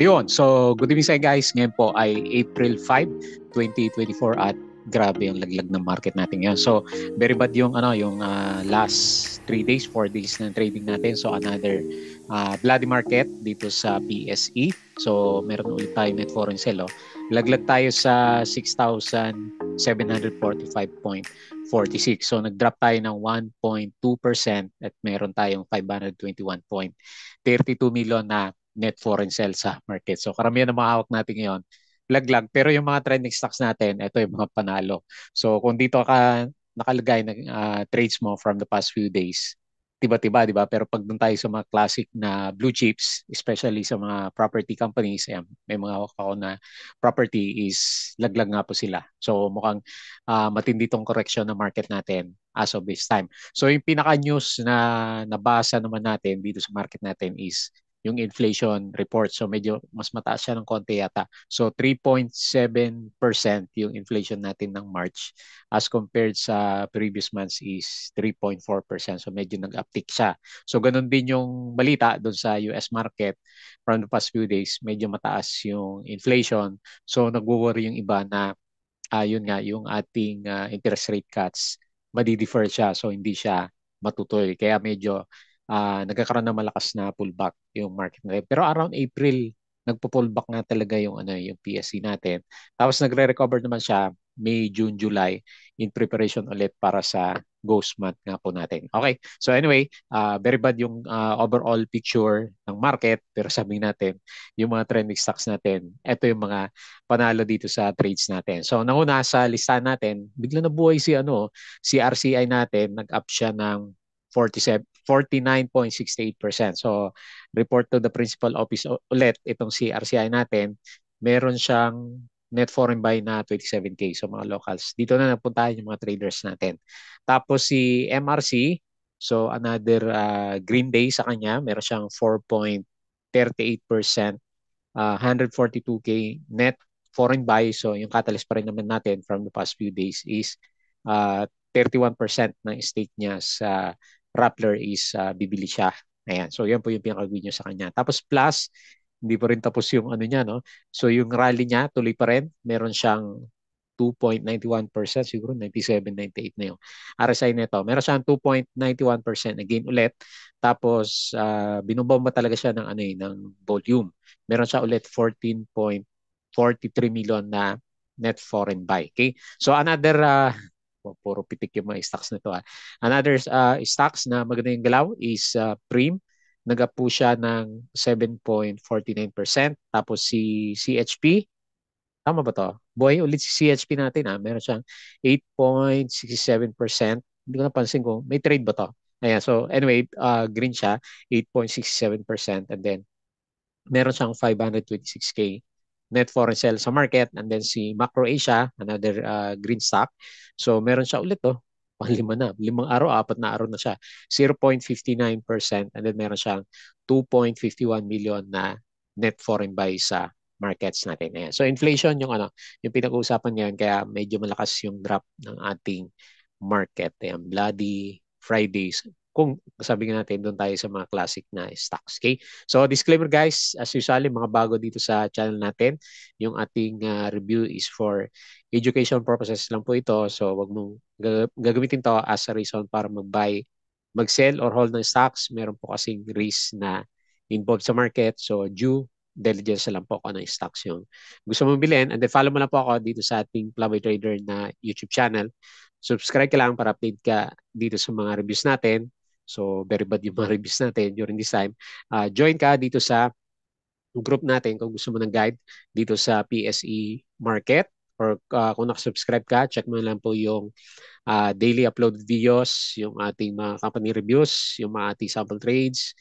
Yun. So, good evening sa guys. Ngayon po ay April 5, 2024 at grabe yung laglag ng market natin ngayon. So, very bad yung ano, yung uh, last 3 days, 4 days ng trading natin. So, another uh, bloody market dito sa PSE. So, meron ulit tayo net foreign sell. Oh. Laglag tayo sa 6,745.46. So, nag-drop tayo ng 1.2% at meron tayong 521.32 million na net foreign sales sa market. So karamihan ng mga hawak natin ngayon, laglag. Pero yung mga trending stocks natin, ito yung mga panalo. So kung dito ka nakalagay ng uh, ah, trades mo from the past few days, tiba-tiba, di ba? Pero pag doon tayo sa mga classic na blue chips, especially sa mga property companies, ayan, may mga hawak ako na property is laglag nga po sila. So mukhang uh, matindi tong correction ng market natin as of this time. So yung pinaka-news na nabasa naman natin dito sa market natin is yung inflation report. So medyo mas mataas siya ng konti yata. So 3.7% yung inflation natin ng March as compared sa previous months is 3.4%. So medyo nag-uptick siya. So ganun din yung balita doon sa US market from the past few days, medyo mataas yung inflation. So nagwo-worry yung iba na uh, nga yung ating uh, interest rate cuts madi-defer siya so hindi siya matutoy. Kaya medyo uh, nagkakaroon ng malakas na pullback yung market ngayon. Pero around April, nagpo-pullback nga talaga yung ano yung PSE natin. Tapos nagre-recover naman siya May, June, July in preparation ulit para sa ghost month nga po natin. Okay. So anyway, uh, very bad yung uh, overall picture ng market pero sabi natin, yung mga trending stocks natin, ito yung mga panalo dito sa trades natin. So nanguna sa listahan natin, bigla na buhay si ano, si RCI natin, nag-up siya ng 47 49.68%. So, report to the principal office ulit itong si RCI natin, meron siyang net foreign buy na 27K. So, mga locals. Dito na napuntahan yung mga traders natin. Tapos si MRC, so another uh, green day sa kanya, meron siyang 4.38%, uh, 142K net foreign buy. So, yung catalyst pa rin naman natin from the past few days is uh, ah, 31% ng stake niya sa Rappler is uh, bibili siya. Ayan. So yan po yung pinaka-good news sa kanya. Tapos plus, hindi pa rin tapos yung ano niya, no? So yung rally niya, tuloy pa rin. Meron siyang 2.91%, siguro 97, 98 na yung RSI nito. Meron siyang 2.91% again ulit. Tapos uh, binubomba talaga siya ng ano eh, ng volume. Meron siya ulit 14.43 million na net foreign buy. Okay? So another uh, puro pitik yung mga stocks nito. Ah. Another uh, stocks na maganda yung galaw is uh, Prim. nag siya ng 7.49%. Tapos si CHP, tama ba to? Boy, ulit si CHP natin. Ah. Meron siyang 8.67%. Hindi ko napansin kung may trade ba to? Ayan, so anyway, uh, green siya, 8.67%. And then, meron siyang 526K net foreign sales sa market and then si Macro Asia, another uh, green stock. So meron siya ulit oh, panglima na, limang araw, apat na araw na siya. 0.59% and then meron siyang 2.51 million na net foreign buy sa markets natin. Ayan. So inflation yung ano, yung pinag-uusapan ngayon kaya medyo malakas yung drop ng ating market. Ayan, bloody Fridays kung sabi nga natin doon tayo sa mga classic na stocks. Okay? So disclaimer guys, as usual, mga bago dito sa channel natin, yung ating uh, review is for education purposes lang po ito. So wag mong gagamitin to as a reason para mag-buy, mag-sell or hold ng stocks. Meron po kasing risk na involved sa market. So due diligence lang po ako ng stocks yung gusto mong bilhin. And then follow mo lang po ako dito sa ating Plumber Trader na YouTube channel. Subscribe ka lang para update ka dito sa mga reviews natin. So, very bad yung mga reviews natin during this time. Uh, join ka dito sa group natin kung gusto mo ng guide dito sa PSE Market or uh, kung nakasubscribe ka, check mo lang po yung uh, daily upload videos, yung ating mga company reviews, yung mga ating sample trades,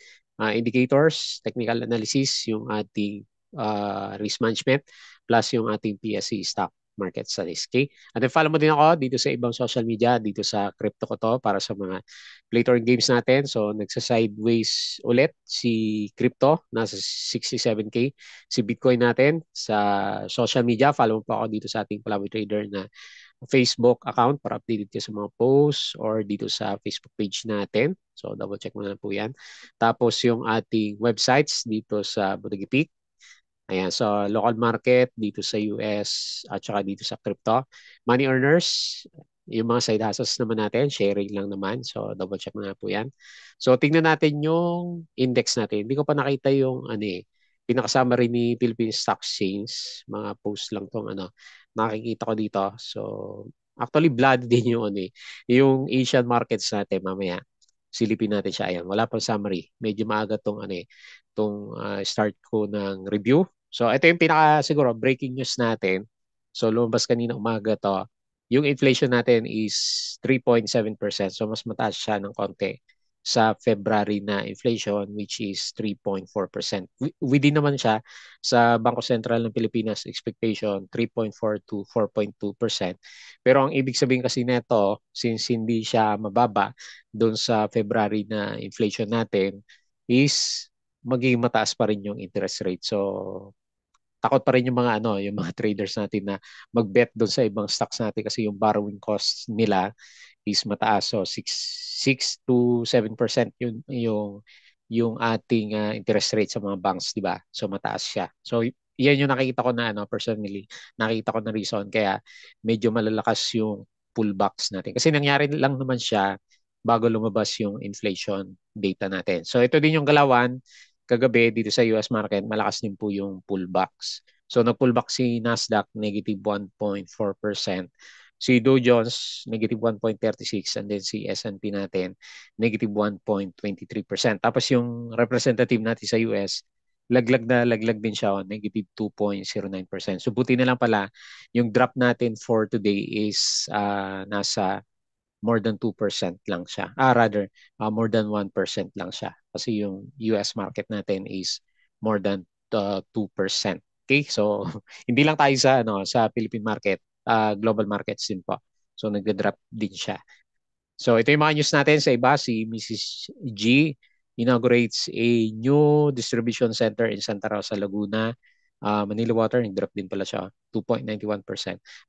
uh, indicators, technical analysis, yung ating uh, risk management, plus yung ating PSE stock Market Saniski. And then follow mo din ako dito sa ibang social media, dito sa Crypto ko to para sa mga play to games natin. So nagsa-sideways ulit si Crypto, nasa 67K. Si Bitcoin natin sa social media. Follow mo pa ako dito sa ating Palawi Trader na Facebook account para updated ka sa mga posts or dito sa Facebook page natin. So double check mo na po yan. Tapos yung ating websites dito sa Budagi Peak Ayan, sa local market, dito sa US, at saka dito sa crypto. Money earners, yung mga side hustles naman natin, sharing lang naman. So, double check na po yan. So, tingnan natin yung index natin. Hindi ko pa nakita yung ano eh, pinakasama rin ni Philippine Stock Exchange. Mga post lang tong ano, nakikita ko dito. So, actually, blood din yung ano eh, yung Asian markets natin mamaya silipin natin siya. Ayan, wala pang summary. Medyo maaga tong ano eh, tong uh, start ko ng review. So ito yung pinaka siguro breaking news natin. So lumabas kanina umaga to. Yung inflation natin is 3.7%. So mas mataas siya ng konti sa February na inflation which is 3.4%. Within naman siya sa Bangko Sentral ng Pilipinas expectation 3.4 to 4.2%. Pero ang ibig sabihin kasi nito since hindi siya mababa doon sa February na inflation natin is magiging mataas pa rin yung interest rate. So takot pa rin yung mga ano, yung mga traders natin na magbet doon sa ibang stocks natin kasi yung borrowing costs nila is mataas. So 6 6 to 7% yun yung yung ating uh, interest rate sa mga banks, di ba? So mataas siya. So yan yung nakikita ko na ano personally, nakita ko na reason kaya medyo malalakas yung pullbacks natin. Kasi nangyari lang naman siya bago lumabas yung inflation data natin. So ito din yung galawan kagabi dito sa US market, malakas din po yung pullbacks. So nag-pullback si Nasdaq negative 1.4%. Si Dow Jones negative 1.36 and then si S&P natin negative 1.23%. Tapos yung representative natin sa US laglag na laglag din siya on negative 2.09%. So buti na lang pala yung drop natin for today is uh, nasa more than 2% lang siya. Ah, rather, uh, more than 1% lang siya. Kasi yung US market natin is more than uh, ah, 2%. Okay? So, hindi lang tayo sa, ano, sa Philippine market. Uh, global markets din po. So, nagda-drop din siya. So, ito yung mga news natin sa iba. Si Mrs. G inaugurates a new distribution center in Santa Rosa, Laguna Uh, Manila Water, nag-drop din pala siya, 2.91%.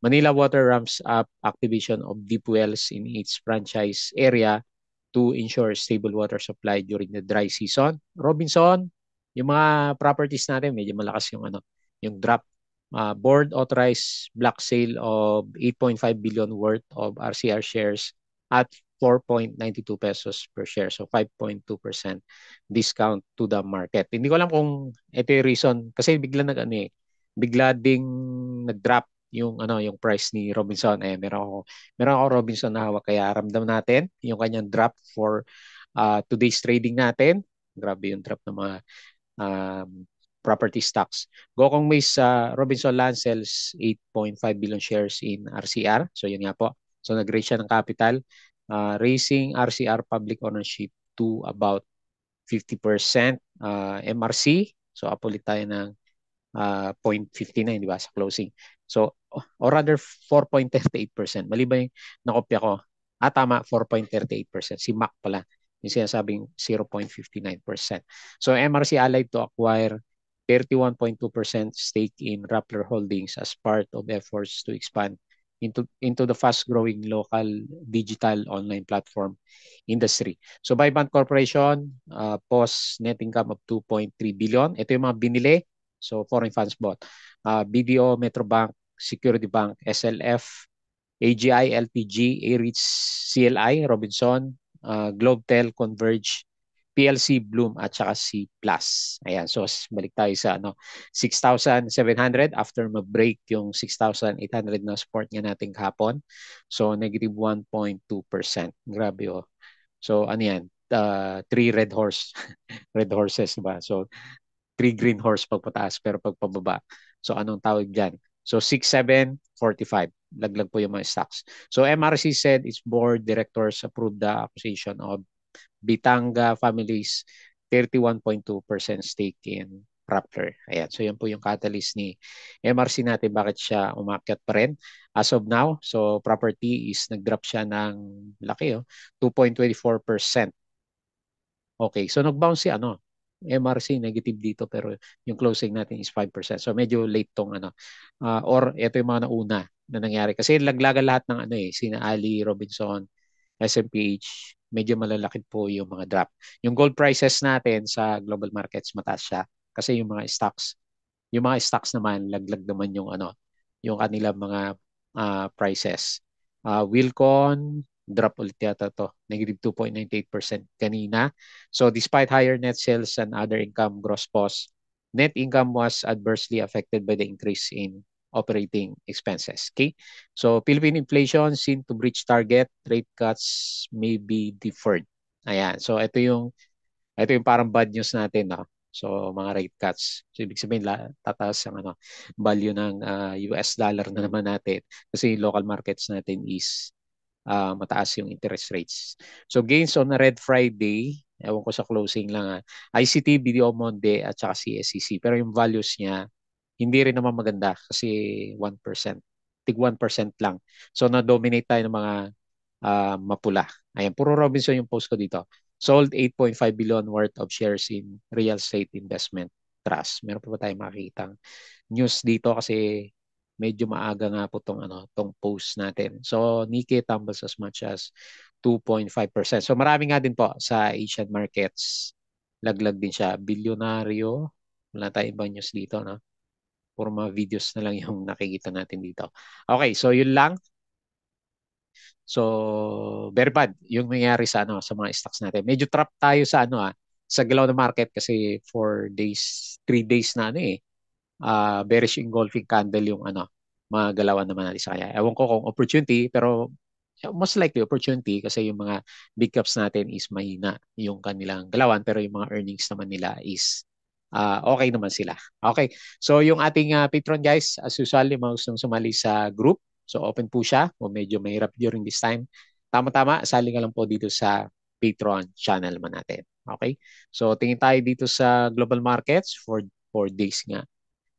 Manila Water ramps up activation of deep wells in its franchise area to ensure stable water supply during the dry season. Robinson, yung mga properties natin, medyo malakas yung ano, yung drop. Uh, board authorized block sale of 8.5 billion worth of RCR shares at 4.92 pesos per share. So 5.2% discount to the market. Hindi ko alam kung ito yung reason kasi bigla nag ano eh, bigla ding nag-drop yung ano yung price ni Robinson eh meron ako meron ako Robinson na hawak kaya ramdam natin yung kanyang drop for uh, today's trading natin grabe yung drop ng mga um, property stocks. go Gokong may sa uh, Robinson Land sells 8.5 billion shares in RCR. So yun nga po. So nag-raise siya ng capital uh, raising RCR public ownership to about 50% uh, MRC. So up tayo ng uh, 0.59, di ba, sa closing. So, or rather 4.38%. Mali ba yung nakopya ko? Ah, tama, 4.38%. Si MAC pala. Yung sinasabing 0.59%. So, MRC allied to acquire 31.2% stake in Rappler Holdings as part of efforts to expand into into the fast-growing local digital online platform industry. So Vibrant Corporation uh, posts net income of 2.3 billion. Ito yung mga binili. So foreign funds bought. Uh, BDO, Metrobank, Security Bank, SLF, AGI, LPG, ARITS, CLI, Robinson, uh, Globetel, Converge, PLC Bloom at saka C+. Ayan, so balik tayo sa ano 6,700 after mag-break yung 6,800 na support niya natin kahapon. So negative 1.2%. Grabe oh. So ano yan? Uh, three red horse. red horses, ba? Diba? So three green horse pag pataas pero pag pababa. So anong tawag diyan? So 6745. Laglag po yung mga stocks. So MRC said its board directors approved the acquisition of Bitanga Families 31.2% stake in Rappler. Ayan. So yan po yung catalyst ni MRC natin bakit siya umakyat pa rin. As of now, so property is nag-drop siya ng laki oh, 2.24%. Okay, so nag-bounce si ano, MRC negative dito pero yung closing natin is 5%. So medyo late tong ano uh, or ito yung mga nauna na nangyari kasi laglagan lahat ng ano eh sina Ali Robinson, SMPH, medyo malalaki po yung mga drop. Yung gold prices natin sa global markets mataas siya kasi yung mga stocks, yung mga stocks naman laglag naman yung ano, yung kanila mga uh, prices. Uh, Wilcon, drop ulit yata to. Negative 2.98% kanina. So despite higher net sales and other income gross pause, net income was adversely affected by the increase in operating expenses. Okay? So Philippine inflation seen to breach target, rate cuts may be deferred. Ayan. So ito yung ito yung parang bad news natin, no? So mga rate cuts. So ibig sabihin tataas ang ano value ng uh, ah, US dollar na naman natin kasi local markets natin is uh, mataas yung interest rates. So gains on a Red Friday, ewan ko sa closing lang ha, ah, ICT, BDO Monday at saka CSCC. E Pero yung values niya hindi rin naman maganda kasi 1%. Tig 1% lang. So, na-dominate tayo ng mga uh, mapula. Ayan, puro Robinson yung post ko dito. Sold 8.5 billion worth of shares in real estate investment trust. Meron pa ba tayong makikita news dito kasi medyo maaga nga po tong ano, tong post natin. So Nikkei tumbles as much as 2.5%. So marami nga din po sa Asian markets. Laglag din siya. Bilyonaryo. Wala tayong ibang news dito. No? forma videos na lang yung nakikita natin dito. Okay, so yun lang. So, very bad yung nangyari sa ano sa mga stocks natin. Medyo trap tayo sa ano ah, sa galaw ng market kasi for days, 3 days na ano eh. Uh, bearish engulfing candle yung ano, mga galawan naman natin sa kanya. Ewan ko kung opportunity, pero eh, most likely opportunity kasi yung mga big caps natin is mahina yung kanilang galawan pero yung mga earnings naman nila is uh, okay naman sila. Okay. So yung ating uh, patron guys, as usual, yung mga gustong sumali sa group, so open po siya o medyo mahirap during this time. Tama-tama, sali ka lang po dito sa Patreon channel man natin. Okay? So tingin tayo dito sa global markets for 4 days nga.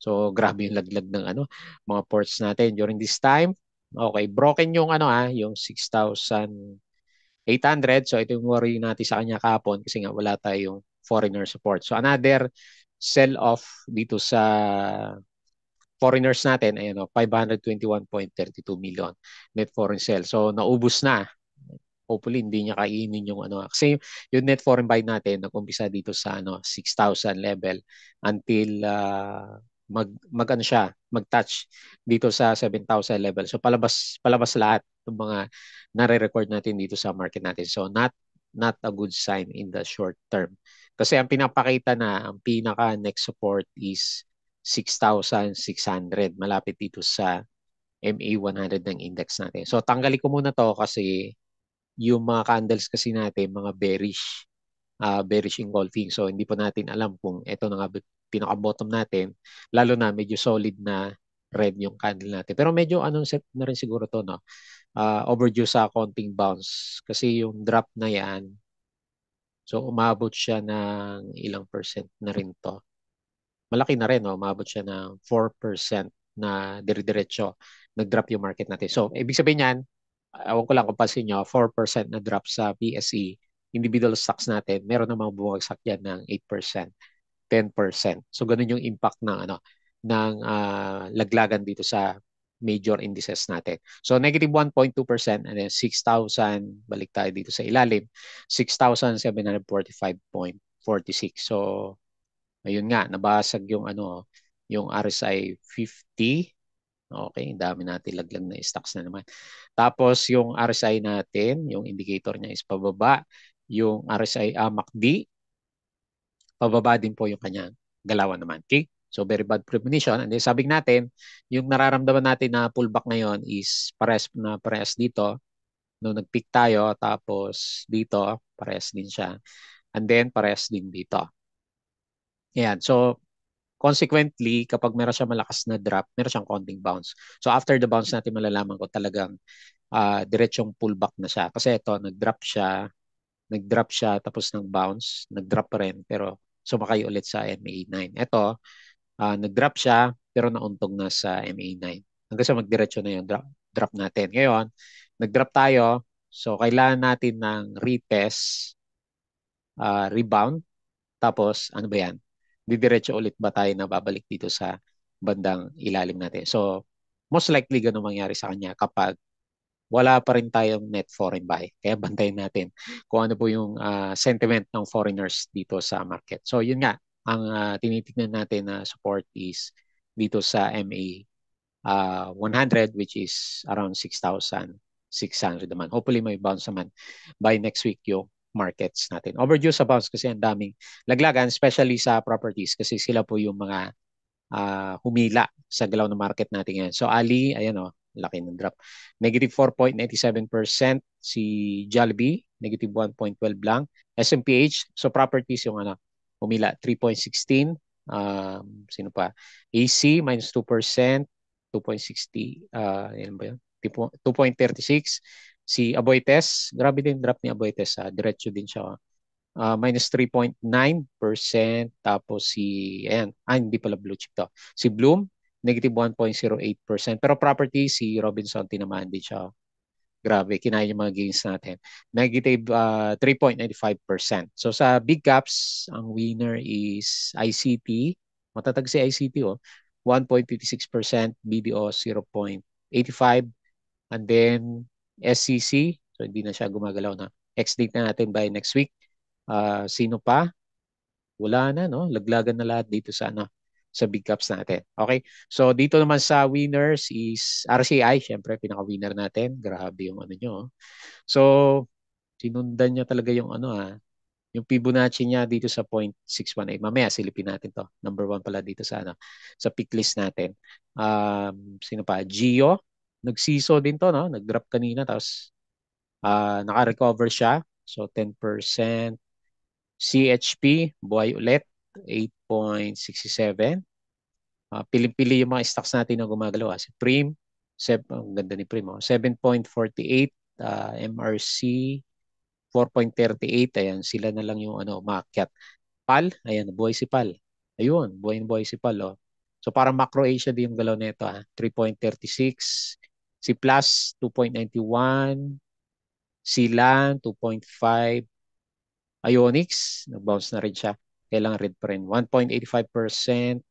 So grabe yung laglag ng ano mga ports natin during this time. Okay, broken yung ano ha, ah, yung 6,800. So, ito yung worry natin sa kanya kahapon kasi nga wala tayong foreigner support. So, another sell-off dito sa foreigners natin, ayan o, 521.32 million net foreign sell So, naubos na. Hopefully, hindi niya kainin yung ano. Ah. Kasi yung net foreign buy natin, nag-umpisa dito sa ano, 6,000 level until uh, mag, mag ano siya, mag-touch dito sa 7,000 level. So, palabas, palabas lahat ng mga nare-record natin dito sa market natin. So, not not a good sign in the short term. Kasi ang pinapakita na ang pinaka next support is 6,600 malapit dito sa MA100 ng index natin. So tanggalin ko muna to kasi yung mga candles kasi natin mga bearish uh, bearish engulfing. So hindi pa natin alam kung ito na nga pinaka bottom natin lalo na medyo solid na red yung candle natin. Pero medyo anong set na rin siguro to no. Uh, overdue sa konting bounce kasi yung drop na yan So umabot siya ng ilang percent na rin to. Malaki na rin, no? Oh. umabot siya ng 4% na dire-diretso nag-drop yung market natin. So ibig sabihin niyan, awan ko lang kung pasin nyo, 4% na drop sa PSE, individual stocks natin, meron na mga bumagsak yan ng 8%, 10%. So ganun yung impact ng ano ng uh, laglagan dito sa major indices natin. So negative 1.2% and then 6,000, balik tayo dito sa ilalim, 6,745.46. So ayun nga, nabasag yung ano, yung RSI 50. Okay, dami natin laglag na stocks na naman. Tapos yung RSI natin, yung indicator niya is pababa. Yung RSI uh, ah, MACD, pababa din po yung kanyang galawan naman. Okay? So very bad premonition. And then sabi natin, yung nararamdaman natin na pullback ngayon is pares na pares dito. No nagpick tayo tapos dito pares din siya. And then pares din dito. Ayan. So consequently, kapag meron siya malakas na drop, meron siyang konting bounce. So after the bounce natin malalaman ko talagang uh, ah, diretsyong pullback na siya. Kasi ito, nag-drop siya nag-drop siya tapos nag bounce, nag-drop pa rin pero sumakay ulit sa MA9. Ito, uh, nag-drop siya pero nauntog na sa MA9. Hanggang sa magdiretso na yung drop, drop natin. Ngayon, nag-drop tayo. So, kailangan natin ng retest, uh, rebound. Tapos, ano ba yan? Didiretso ulit ba tayo na babalik dito sa bandang ilalim natin? So, most likely ganun mangyari sa kanya kapag wala pa rin tayong net foreign buy. Kaya bantayan natin kung ano po yung uh, sentiment ng foreigners dito sa market. So yun nga, ang uh, tinitignan natin na support is dito sa MA uh, 100 which is around 6,600 naman. Hopefully may bounce naman by next week yung markets natin. Overdue sa bounce kasi ang daming laglagan especially sa properties kasi sila po yung mga uh, humila sa galaw ng market natin yan. So Ali, ayan o, oh, laki ng drop. Negative 4.97% si Jollibee, negative 1.12 lang. SMPH, so properties yung ano, Humila 3.16. Um, sino pa? AC minus 2%, 2.60. Uh, ano ba yun? 2.36. Si Aboites, grabe din drop ni Aboites. Ha? Ah, diretso din siya. Ah. Uh, minus 3.9%. Tapos si, ayan, ah, hindi pala blue chip to. Si Bloom, negative 1.08%. Pero property, si Robinson, tinamaan din siya. Ah. Grabe, kinain yung mga gains natin. Negative uh, ah, 3.95%. So sa big caps, ang winner is ICT. Matatag si ICT, oh. 1.56%, BDO 0.85%, and then SCC, so hindi na siya gumagalaw na. Ex-date na natin by next week. Uh, sino pa? Wala na, no? Laglagan na lahat dito sa ano, sa big cups natin. Okay? So dito naman sa winners is RCI, syempre pinaka-winner natin. Grabe yung ano nyo. Oh. So sinundan niya talaga yung ano ha, ah, yung Fibonacci niya dito sa 0.618. Mamaya silipin natin to. Number 1 pala dito sa ano, sa pick list natin. Um, sino pa? Gio. Nagsiso din to, no? Nag-drop kanina tapos uh, naka-recover siya. So 10%. CHP, buhay ulit. 8.67. Uh, pili pili yung mga stocks natin na gumagalaw. Ah. Si Prim, seb, ah, ang ganda ni Prim, oh, 7.48, uh, MRC, 4.38. Ayan, sila na lang yung ano, umakyat. PAL, ayan, buhay si PAL. Ayun, buhay na buhay si PAL. Oh. So parang macro Asia din yung galaw nito ah. 3.36, si Plus 2.91, si 2.5, Ionix nag-bounce na rin siya kailangan red pa rin. 1.85%,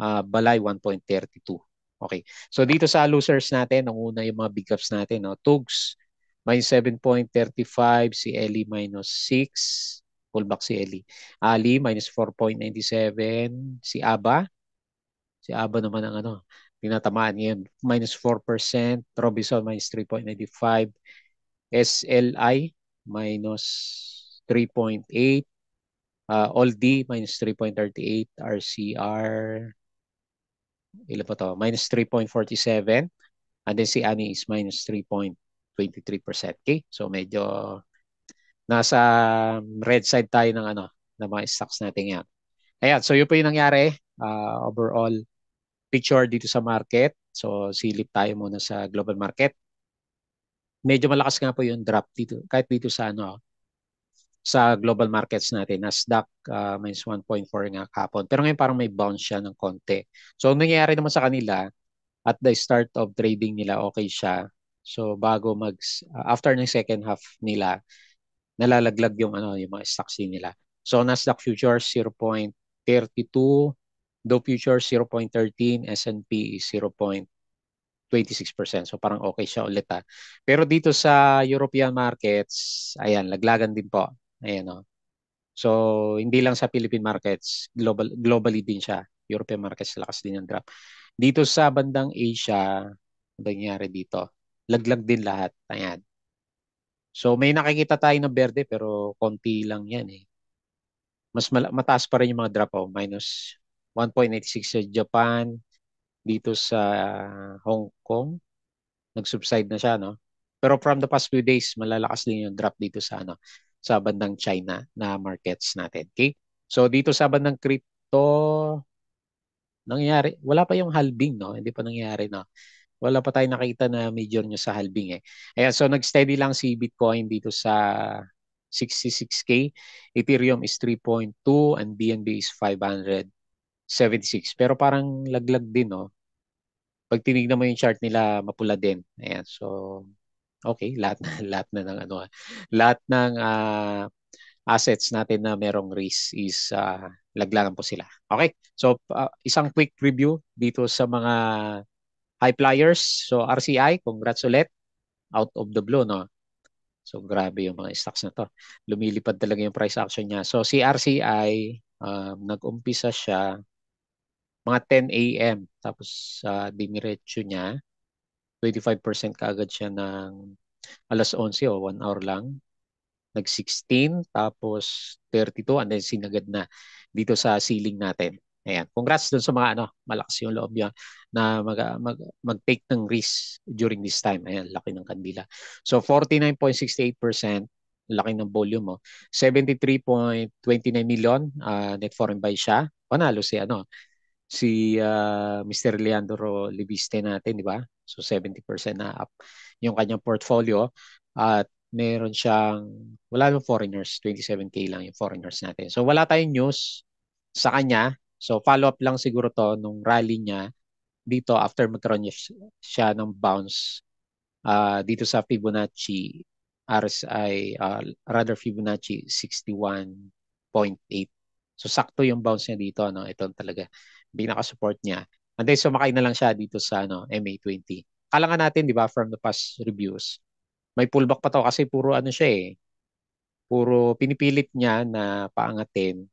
uh, ah, balay 1.32. Okay. So dito sa losers natin, ang una yung mga big ups natin. No? Tugs, minus 7.35. Si Ellie, minus 6. Pullback si Ellie. Ali, minus 4.97. Si Aba. Si Aba naman ang ano, tinatamaan ngayon. Minus 4%. Robinson, minus 3.95. SLI, minus 3.8. Uh, ah, all D minus 3.38, RCR, ilan pa to? Minus 3.47. And then si Annie is minus 3.23%. Okay? So medyo nasa um, red side tayo ng ano, ng mga stocks natin yan. Ayan, so yun po yung nangyari uh, overall picture dito sa market. So silip tayo muna sa global market. Medyo malakas nga po yung drop dito kahit dito sa ano sa global markets natin. Nasdaq uh, minus 1.4 nga kapon. Pero ngayon parang may bounce siya ng konti. So ang nangyayari naman sa kanila, at the start of trading nila, okay siya. So bago mag, uh, after ng second half nila, nalalaglag yung, ano, yung mga stocks nila. So Nasdaq Futures 0.32, Dow Futures 0.13, S&P 0.26%. So parang okay siya ulit ha. Ah. Pero dito sa European markets, ayan, laglagan din po. Ayan o. Oh. So, hindi lang sa Philippine markets, global, globally din siya. European markets, lakas din yung drop. Dito sa bandang Asia, ano nangyari dito? Laglag din lahat. Ayan. So, may nakikita tayo ng berde pero konti lang yan eh. Mas mataas pa rin yung mga drop, oh, minus 1.86 sa Japan, dito sa Hong Kong. Nag-subside na siya, no? Pero from the past few days, malalakas din yung drop dito sa ano, sa bandang China na markets natin. Okay? So dito sa bandang crypto, nangyari, wala pa yung halving, no? Hindi pa nangyari, no? Wala pa tayong nakita na major nyo sa halving, eh. Ayan, so nag-steady lang si Bitcoin dito sa 66K. Ethereum is 3.2 and BNB is 576. Pero parang laglag din, no? Pag tinignan mo yung chart nila, mapula din. Ayan, so Okay, lahat na lahat na ng ano, ah, lahat ng uh, assets natin na merong risk is uh, laglagan po sila. Okay? So uh, isang quick review dito sa mga high flyers. So RCI, congrats ulit out of the blue no. So grabe yung mga stocks na to. Lumilipad talaga yung price action niya. So si RCI um, nag-umpisa siya mga 10 AM tapos uh, dimiretso niya 25% kaagad siya ng alas 11 o oh, 1 hour lang. Nag-16, tapos 32, and then sinagad na dito sa ceiling natin. Ayan. Congrats dun sa mga ano, malakas yung loob yan na mag, mag, mag-take ng risk during this time. Ayan, laki ng kandila. So 49.68%, laki ng volume. Oh. 73.29 million uh, net foreign buy siya. Panalo si ano, si uh, ah, Mr. Leandro Libiste natin, di ba? So 70% na up yung kanyang portfolio at meron siyang wala yung foreigners, 27k lang yung foreigners natin. So wala tayong news sa kanya. So follow up lang siguro to nung rally niya dito after magkaroon siya ng bounce uh, dito sa Fibonacci RSI uh, ah, rather Fibonacci 61.8. So sakto yung bounce niya dito no, ito talaga pinaka-support niya. And then sumakay na lang siya dito sa ano, MA20. Kala nga natin, di ba, from the past reviews, may pullback pa to kasi puro ano siya eh. Puro pinipilit niya na paangatin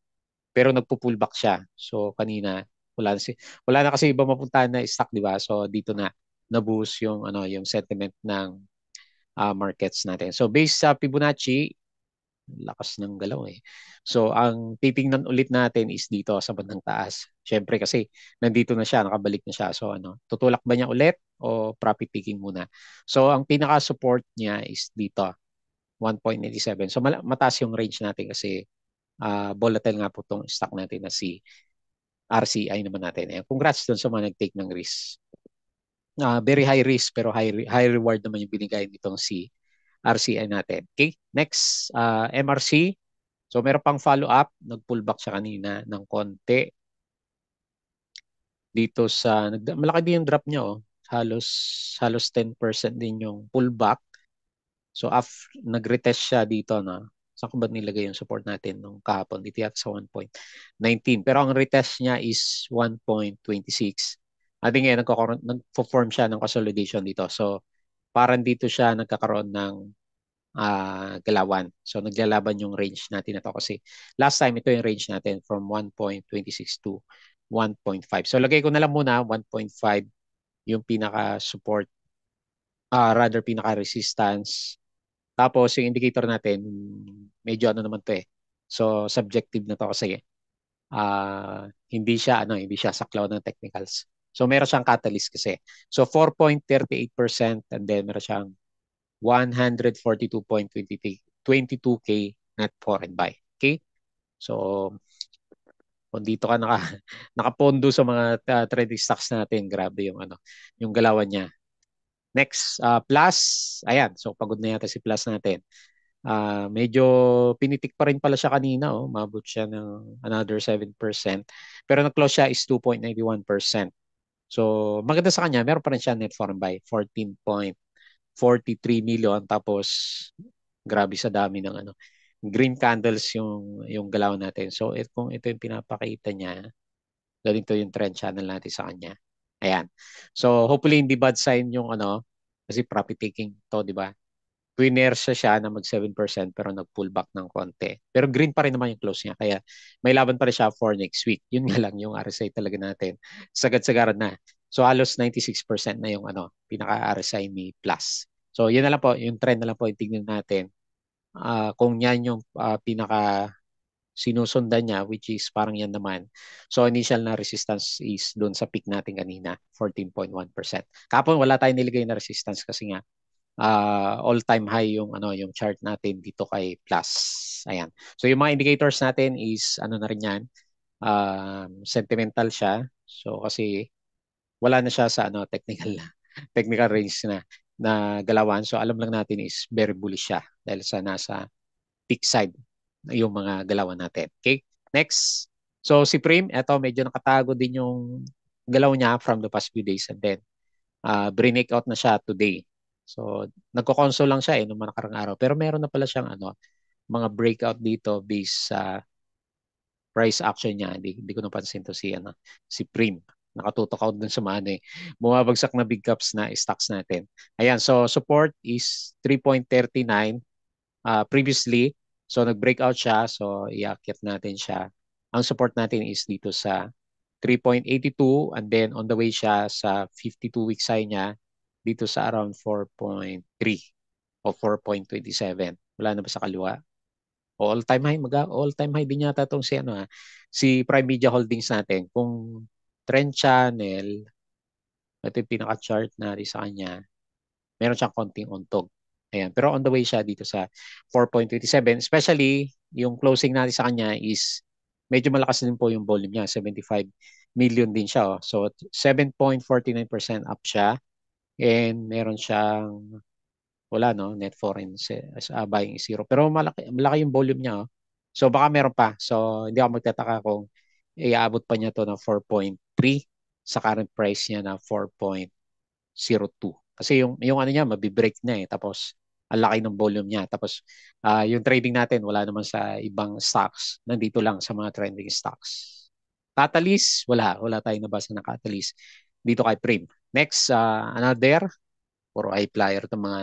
pero nagpo-pullback siya. So kanina wala na, si, wala na kasi iba mapuntahan na stock, di ba? So dito na na-boost yung ano yung sentiment ng uh, markets natin. So based sa Fibonacci, lakas ng galaw eh. So ang titingnan ulit natin is dito sa bandang taas. Syempre kasi nandito na siya, nakabalik na siya. So ano, tutulak ba niya ulit o profit taking muna? So ang pinaka support niya is dito 1.87. So mataas yung range natin kasi uh, volatile nga po tong stock natin na si RCI naman natin. Ayan, congrats doon sa mga nag-take ng risk. Uh, very high risk pero high, high reward naman yung binigay nitong si RCI natin. Okay, next, uh, MRC. So meron pang follow-up, nag-pullback siya kanina ng konti. Dito sa, malaki din yung drop niya oh. Halos, halos 10% din yung pullback. So nag-retest siya dito No? Saan ko ba nilagay yung support natin nung kahapon? Dito yata sa 1.19. Pero ang retest niya is 1.26. I think eh, nagpo-form siya ng consolidation dito. So parang dito siya nagkakaroon ng uh, galawan. So naglalaban yung range natin na to kasi last time ito yung range natin from 1.26 to 1.5. So lagay ko na lang muna 1.5 yung pinaka support uh, ah, rather pinaka resistance. Tapos yung indicator natin medyo ano naman to eh. So subjective na to kasi eh. Uh, hindi siya ano, hindi siya sa cloud ng technicals. So meron siyang catalyst kasi. So 4.38% and then meron siyang 142.22K net foreign buy. Okay? So kung dito ka naka nakapondo sa mga uh, trading stocks natin, grabe yung ano, yung galawan niya. Next, uh, plus, ayan, so pagod na yata si plus natin. Uh, medyo pinitik pa rin pala siya kanina, oh, mabot siya ng another 7%. Pero nag-close siya is 2.91%. So, maganda sa kanya, meron pa rin siya net foreign buy, 14.43 million. Tapos, grabe sa dami ng ano, green candles yung yung galaw natin. So, it, kung ito yung pinapakita niya, ganito yung trend channel natin sa kanya. Ayan. So, hopefully hindi bad sign yung ano, kasi profit taking to, di ba? winner siya siya na mag 7% pero nag-pull back ng konti. Pero green pa rin naman yung close niya. Kaya may laban pa rin siya for next week. Yun nga lang yung RSI talaga natin. Sagad-sagaran na. So halos 96% na yung ano, pinaka-RSI ni Plus. So yun na lang po, yung trend na lang po itignan natin. Uh, kung yan yung uh, pinaka sinusundan niya which is parang yan naman. So initial na resistance is doon sa peak natin kanina, 14.1%. Kapon wala tayong niligay na resistance kasi nga uh, all-time high yung ano yung chart natin dito kay plus. Ayan. So yung mga indicators natin is ano na rin 'yan. Um, sentimental siya. So kasi wala na siya sa ano technical na technical range na na galawan. So alam lang natin is very bullish siya dahil sa nasa peak side yung mga galawan natin. Okay? Next. So si Prim, eto medyo nakatago din yung galaw niya from the past few days and then uh, ah, break out na siya today. So, nagko-console lang siya eh noong nakarang araw. Pero meron na pala siyang ano, mga breakout dito based sa price action niya. Hindi, hindi ko napansin to si, ano, si Prim. Nakatutok out dun sa mga ano eh. Bumabagsak na big caps na stocks natin. Ayan, so support is 3.39 uh, ah, previously. So, nag-breakout siya. So, iakyat natin siya. Ang support natin is dito sa 3.82 and then on the way siya sa 52 week high niya dito sa around 4.3 o 4.27. Wala na ba sa kaliwa? all time high mga all time high din yata tong si ano ha, ah, si Prime Media Holdings natin kung trend channel ito yung pinaka-chart natin sa kanya meron siyang konting untog ayan pero on the way siya dito sa 4.27 especially yung closing natin sa kanya is medyo malakas din po yung volume niya 75 million din siya oh. so 7.49% up siya and meron siyang wala no net foreign as uh, buying zero pero malaki malaki yung volume niya oh. so baka meron pa so hindi ako magtataka kung iaabot pa niya to na 4.3 sa current price niya na 4.02 kasi yung yung ano niya mabibreak break na eh tapos ang laki ng volume niya tapos uh, yung trading natin wala naman sa ibang stocks nandito lang sa mga trending stocks catalyst wala wala tayong nabasa na catalyst dito kay Prim. Next, uh, another, puro eye flyer itong mga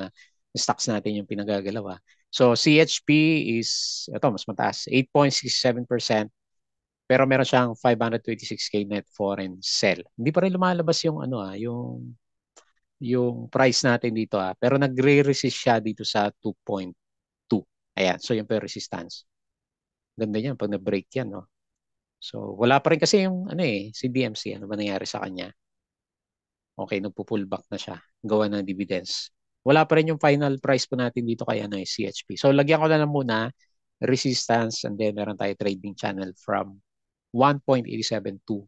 stocks natin yung pinagagalaw. Ah. So CHP is, ito, mas mataas, 8.67%. Pero meron siyang 526k net foreign sell. Hindi pa rin lumalabas yung ano ah, yung yung price natin dito ah. Pero nagre-resist siya dito sa 2.2. Ayan, so yung per resistance. Ganda niyan pag na-break yan, no. So wala pa rin kasi yung ano eh, si DMC ano ba nangyari sa kanya? Okay, nagpo pull back na siya. Gawa ng dividends. Wala pa rin yung final price po natin dito kaya ano, na eh, CHP. So lagyan ko na lang muna resistance and then meron tayo trading channel from 1.87 to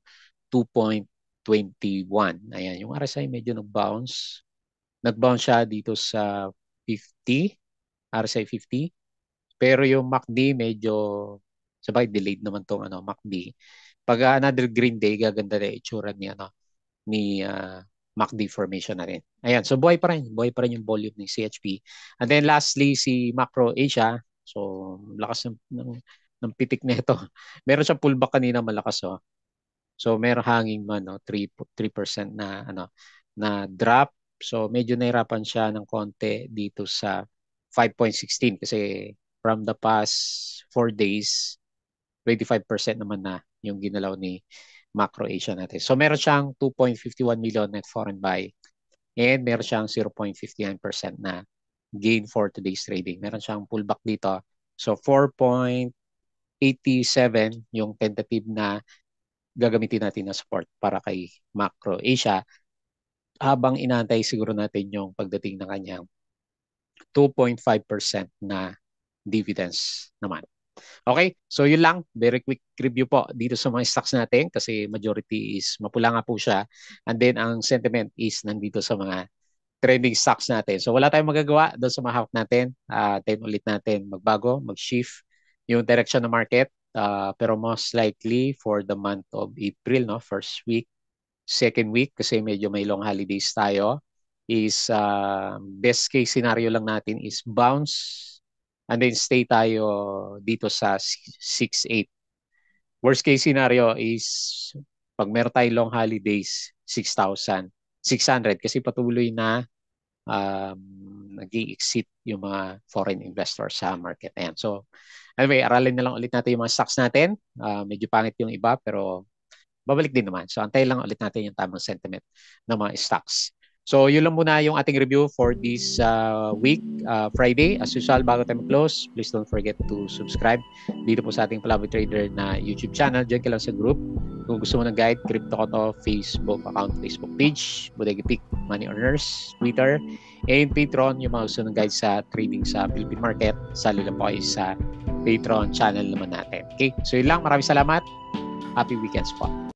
2.21. Ayan, yung RSI medyo nag-bounce. Nag-bounce siya dito sa 50, RSI 50. Pero yung MACD medyo sabay delayed naman tong ano MACD. Pag another green day gaganda na itsura ni ano ni uh, MACD formation na rin. Ayan, so buhay pa rin. Buhay pa rin yung volume ng CHP. And then lastly, si Macro Asia. Ah. So, lakas ng, ng, ng pitik na ito. Meron siyang pullback kanina malakas. Oh. So, meron hanging man, no? 3, 3% na, ano, na drop. So, medyo nahirapan siya ng konti dito sa 5.16 kasi from the past 4 days, 25% naman na yung ginalaw ni macro Asia natin. So meron siyang 2.51 million net foreign buy and meron siyang 0.59% na gain for today's trading. Meron siyang pullback dito. So 4.87 yung tentative na gagamitin natin na support para kay macro Asia habang inaantay siguro natin yung pagdating ng kanyang 2.5% na dividends naman. Okay, so yun lang. Very quick review po dito sa mga stocks natin kasi majority is mapula nga po siya. And then ang sentiment is nandito sa mga trading stocks natin. So wala tayong magagawa doon sa mga hawak natin. Uh, ah, tayo ulit natin magbago, mag-shift yung direction ng market. Uh, pero most likely for the month of April, no, first week, second week, kasi medyo may long holidays tayo, is uh, best case scenario lang natin is bounce and then stay tayo dito sa 6-8. Worst case scenario is pag meron tayo long holidays, 6,600 kasi patuloy na um, nag exit yung mga foreign investors sa market na So, anyway, aralin na lang ulit natin yung mga stocks natin. Uh, medyo pangit yung iba pero babalik din naman. So, antay lang ulit natin yung tamang sentiment ng mga stocks. So, yun lang muna yung ating review for this uh, week, uh, Friday. As usual, bago tayo close, please don't forget to subscribe dito po sa ating Palaboy Trader na YouTube channel. Diyan ka lang sa group. Kung gusto mo ng guide, Crypto ko to, Facebook account, Facebook page, Bodega Pick, Money Earners, Twitter, and Patreon, yung mga gusto ng guide sa trading sa Philippine market. Sali lang po kayo sa Patreon channel naman natin. Okay? So, yun lang. Maraming salamat. Happy weekends po.